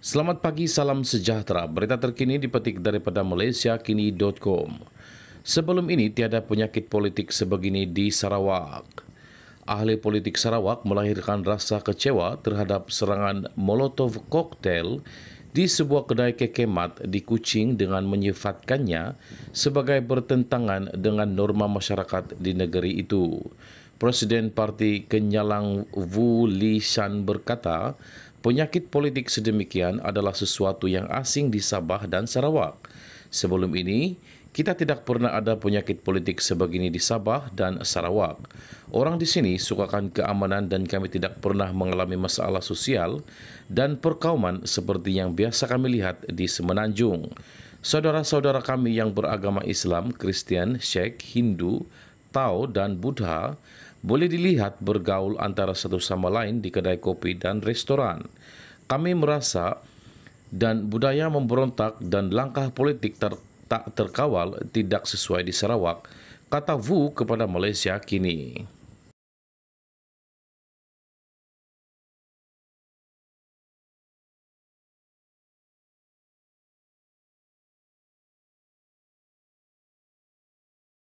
Selamat pagi, salam sejahtera. Berita terkini dipetik daripada Malaysia kini.com. Sebelum ini tiada penyakit politik sebegini di Sarawak. Ahli politik Sarawak melahirkan rasa kecewa terhadap serangan Molotov koktel di sebuah kedai kekemat di Kuching dengan menyifatkannya sebagai bertentangan dengan norma masyarakat di negeri itu. Presiden Parti Kenyalang Wu Li Shan berkata, penyakit politik sedemikian adalah sesuatu yang asing di Sabah dan Sarawak. Sebelum ini, kita tidak pernah ada penyakit politik sebegini di Sabah dan Sarawak. Orang di sini sukakan keamanan dan kami tidak pernah mengalami masalah sosial dan perkauman seperti yang biasa kami lihat di Semenanjung. Saudara-saudara kami yang beragama Islam, Kristen, Sheikh, Hindu, Tao dan Buddha boleh dilihat bergaul antara satu sama lain di kedai kopi dan restoran. Kami merasa dan budaya memberontak dan langkah politik ter, tak terkawal tidak sesuai di Sarawak, kata Wu kepada Malaysia kini.